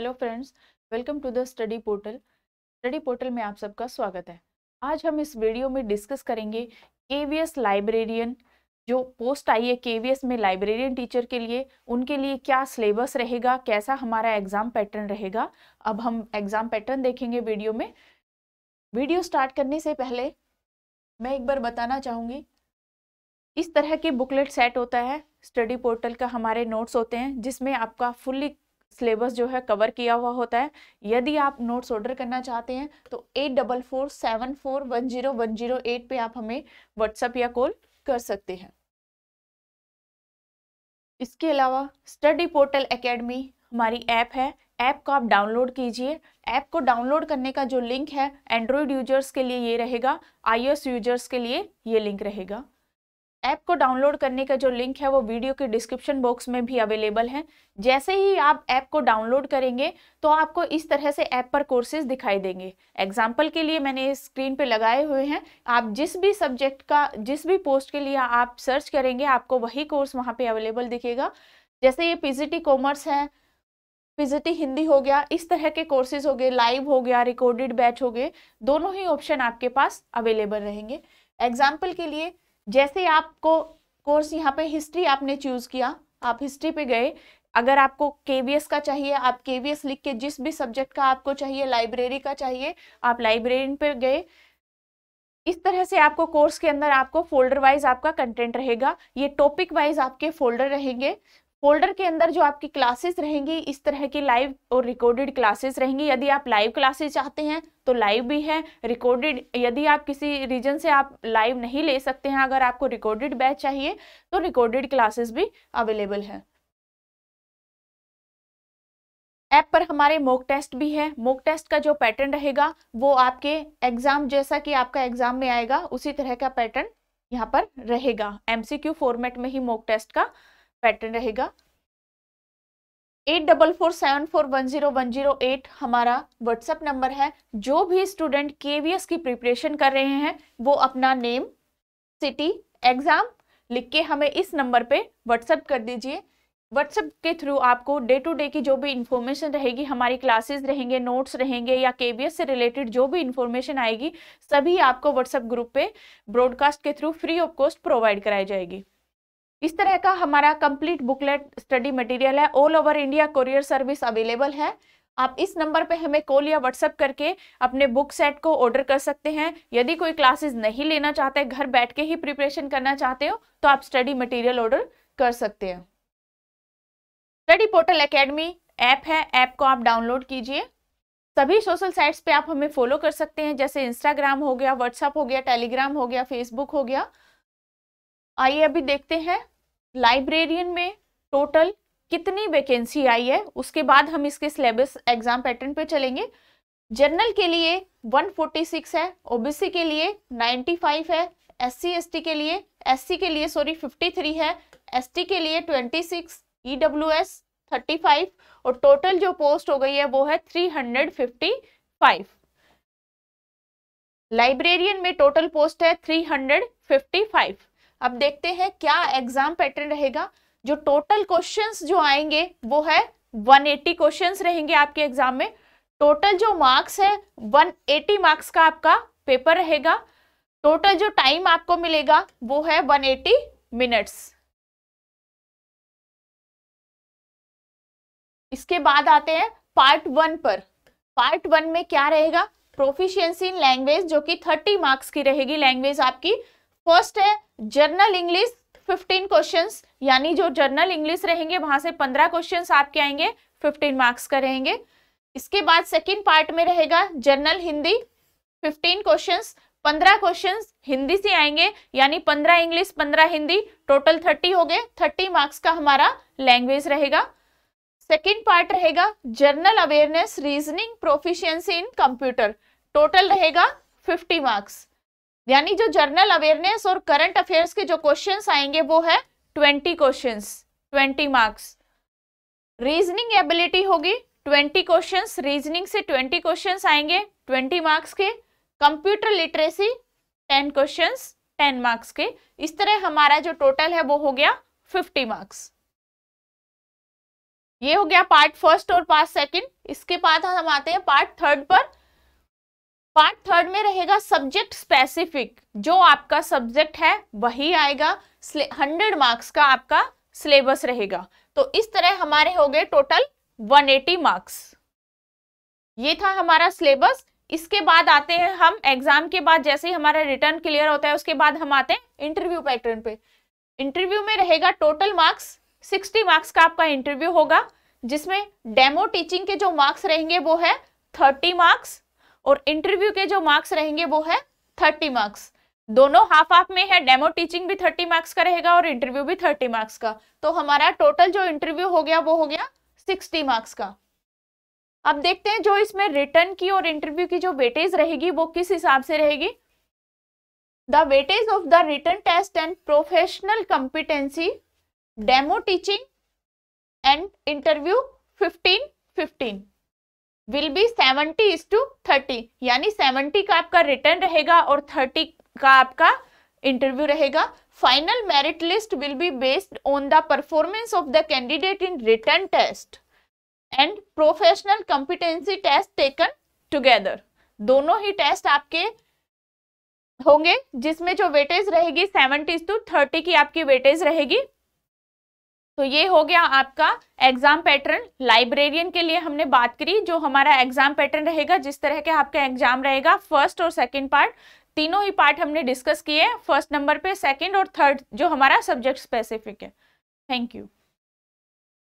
hello friends welcome to the study portal study portal में आप सबका स्वागत है आज हम इस वीडियो में डिस्कस करेंगे के लाइब्रेरियन जो पोस्ट आई है के में लाइब्रेरियन टीचर के लिए उनके लिए क्या सिलेबस रहेगा कैसा हमारा एग्ज़ाम पैटर्न रहेगा अब हम एग्ज़ाम पैटर्न देखेंगे वीडियो में वीडियो स्टार्ट करने से पहले मैं एक बार बताना चाहूँगी इस तरह के बुकलेट सेट होता है स्टडी पोर्टल का हमारे नोट्स होते हैं जिसमें आपका फुल्ली सिलेबस जो है कवर किया हुआ होता है यदि आप नोट्स ऑर्डर करना चाहते हैं तो eight double four seven four one zero one zero eight पर आप हमें व्हाट्सअप या कॉल कर सकते हैं इसके अलावा स्टडी पोर्टल एकेडमी हमारी ऐप है ऐप को आप डाउनलोड कीजिए ऐप को डाउनलोड करने का जो लिंक है एंड्रॉयड यूजर्स के लिए ये रहेगा आई यूजर्स के लिए ये लिंक रहेगा ऐप को डाउनलोड करने का जो लिंक है वो वीडियो के डिस्क्रिप्शन बॉक्स में भी अवेलेबल है जैसे ही आप ऐप को डाउनलोड करेंगे तो आपको इस तरह से ऐप पर कोर्सेज दिखाई देंगे एग्जाम्पल के लिए मैंने स्क्रीन पे लगाए हुए हैं आप जिस भी सब्जेक्ट का जिस भी पोस्ट के लिए आप सर्च करेंगे आपको वही कोर्स वहाँ पर अवेलेबल दिखेगा जैसे ये पी कॉमर्स है पिजिटी हिंदी हो गया इस तरह के कोर्सेज हो गए लाइव हो गया रिकॉर्डेड बैच हो गए दोनों ही ऑप्शन आपके पास अवेलेबल रहेंगे एग्जाम्पल के लिए जैसे आपको कोर्स यहाँ पे हिस्ट्री आपने चूज किया आप हिस्ट्री पे गए अगर आपको केवीएस का चाहिए आप केवीएस लिख के जिस भी सब्जेक्ट का आपको चाहिए लाइब्रेरी का चाहिए आप लाइब्रेरी पे गए इस तरह से आपको कोर्स के अंदर आपको फोल्डर वाइज आपका कंटेंट रहेगा ये टॉपिक वाइज आपके फोल्डर रहेंगे फोल्डर के अंदर जो आपकी क्लासेस रहेंगी इस तरह की लाइव और रिकॉर्डेड क्लासेस रहेंगी यदि आप लाइव क्लासेस चाहते हैं तो लाइव भी है रिकॉर्डेड यदि आप किसी रीजन से आप लाइव नहीं ले सकते हैं अगर आपको रिकॉर्डेड बैच चाहिए तो रिकॉर्डेड क्लासेस भी अवेलेबल है ऐप पर हमारे मॉक टेस्ट भी है मॉक टेस्ट का जो पैटर्न रहेगा वो आपके एग्जाम जैसा कि आपका एग्जाम में आएगा उसी तरह का पैटर्न यहाँ पर रहेगा एमसीक्यू फॉर्मेट में ही मॉक टेस्ट का पैटर्न रहेगा eight double four seven four one zero one zero eight हमारा व्हाट्सएप नंबर है जो भी स्टूडेंट के की प्रिपरेशन कर रहे हैं वो अपना नेम सिटी एग्ज़ाम लिख के हमें इस नंबर पे व्हाट्सएप कर दीजिए व्हाट्सएप के थ्रू आपको डे टू डे की जो भी इन्फॉर्मेशन रहेगी हमारी क्लासेस रहेंगे नोट्स रहेंगे या के से रिलेटेड जो भी इन्फॉर्मेशन आएगी सभी आपको व्हाट्सएप ग्रुप पे ब्रॉडकास्ट के through free of cost provide कराई जाएगी इस तरह का हमारा कंप्लीट बुकलेट स्टडी मटेरियल है all over India courier service available है आप इस नंबर पे हमें कॉल या व्हाट्सअप करके अपने बुक सेट को ऑर्डर कर सकते हैं यदि कोई क्लासेस नहीं लेना चाहते घर बैठ के ही प्रिपरेशन करना चाहते हो तो आप स्टडी मटेरियल ऑर्डर कर सकते हैं स्टडी पोर्टल एकेडमी ऐप है ऐप को आप डाउनलोड कीजिए सभी सोशल साइट्स पे आप हमें फॉलो कर सकते हैं जैसे इंस्टाग्राम हो गया व्हाट्सअप हो गया टेलीग्राम हो गया फेसबुक हो गया आइए अभी देखते हैं लाइब्रेरियन में टोटल कितनी वैकेंसी आई है उसके बाद हम इसके सिलेबस एग्जाम पैटर्न पे चलेंगे जनरल के लिए 146 है ओबीसी के लिए 95 है एससी एसटी के लिए एससी के लिए सॉरी 53 है एसटी के लिए 26 ईडब्ल्यूएस 35 और टोटल जो पोस्ट हो गई है वो है 355 लाइब्रेरियन में टोटल पोस्ट है 355 अब देखते हैं क्या एग्जाम पैटर्न रहेगा जो टोटल क्वेश्चंस जो आएंगे वो है 180 क्वेश्चन रहेंगे आपके एग्जाम में टोटल जो मार्क्स है 180 मार्क्स का आपका पेपर रहेगा टोटल जो टाइम आपको मिलेगा वो है 180 मिनट्स इसके बाद आते हैं पार्ट वन पर पार्ट वन में क्या रहेगा प्रोफिशियंसी इन लैंग्वेज जो कि 30 मार्क्स की रहेगी लैंग्वेज आपकी फर्स्ट है जर्नल इंग्लिश 15 क्वेश्चंस यानी जो जर्नल इंग्लिश रहेंगे वहां से 15 क्वेश्चंस आपके आएंगे 15 मार्क्स का रहेंगे इसके बाद सेकंड पार्ट में रहेगा general Hindi 15 questions 15 questions Hindi से आएंगे यानी 15 इंग्लिश 15 हिंदी टोटल 30 हो गए 30 मार्क्स का हमारा लैंग्वेज रहेगा सेकेंड पार्ट रहेगा general awareness reasoning proficiency in computer total रहेगा फिफ्टी मार्क्स यानी जो जर्नल अवेयरनेस और करंट अफेयर्स के जो क्वेश्चंस आएंगे वो है twenty questions twenty marks reasoning ability होगी ट्वेंटी क्वेश्चंस रीजनिंग से ट्वेंटी क्वेश्चंस आएंगे ट्वेंटी मार्क्स के computer literacy ten questions ten marks के इस तरह हमारा जो टोटल है वो हो गया फिफ्टी मार्क्स ये हो गया पार्ट फर्स्ट और पार्ट सेकेंड इसके बाद हम आते हैं पार्ट थर्ड पर पार्ट थर्ड में रहेगा सब्जेक्ट स्पेसिफिक जो आपका सब्जेक्ट है वही आएगा हंड्रेड मार्क्स का आपका सिलेबस रहेगा तो इस तरह हमारे हो गए टोटल 180 मार्क्स ये था हमारा सिलेबस इसके बाद आते हैं हम एग्जाम के बाद जैसे ही हमारा रिटर्न क्लियर होता है उसके बाद हम आते हैं इंटरव्यू पैटर्न पे इंटरव्यू में रहेगा टोटल मार्क्स 60 मार्क्स का आपका इंटरव्यू होगा जिसमें डेमो टीचिंग के जो मार्क्स रहेंगे वो है 30 मार्क्स और इंटरव्यू के जो मार्क्स रहेंगे वो है थर्टी मार्क्स दोनों हाफ हाफ में है डेमो टीचिंग भी थर्टी मार्क्स का रहेगा और इंटरव्यू भी थर्टी मार्क्स का तो हमारा टोटल जो इंटरव्यू हो गया वो हो गया सिक्सटी मार्क्स का अब देखते हैं जो इसमें रिटर्न की और इंटरव्यू की जो वेटेज रहेगी वो किस हिसाब से रहेगी the weightage of the written test and professional competency demo teaching and interview fifteen fifteen will be seventy is to thirty यानी सेवेंटी का आपका रिटर्न रहेगा और थर्टी का आपका इंटरव्यू रहेगा final merit list will be based on the performance of the candidate in written test and professional competency test taken together दोनों ही टेस्ट आपके होंगे जिसमें जो वेटेज रहेगी सेवेंटीज टू थर्टी की आपकी वेटेज रहेगी तो ये हो गया आपका एग्जाम पैटर्न लाइब्रेरियन के लिए हमने बात करी जो हमारा एग्जाम पैटर्न रहेगा जिस तरह के आपका एग्जाम रहेगा फर्स्ट और सेकेंड पार्ट तीनों ही पार्ट हमने डिस्कस किए फर्स्ट नंबर पे सेकंड और थर्ड जो हमारा सब्जेक्ट स्पेसिफिक है थैंक यू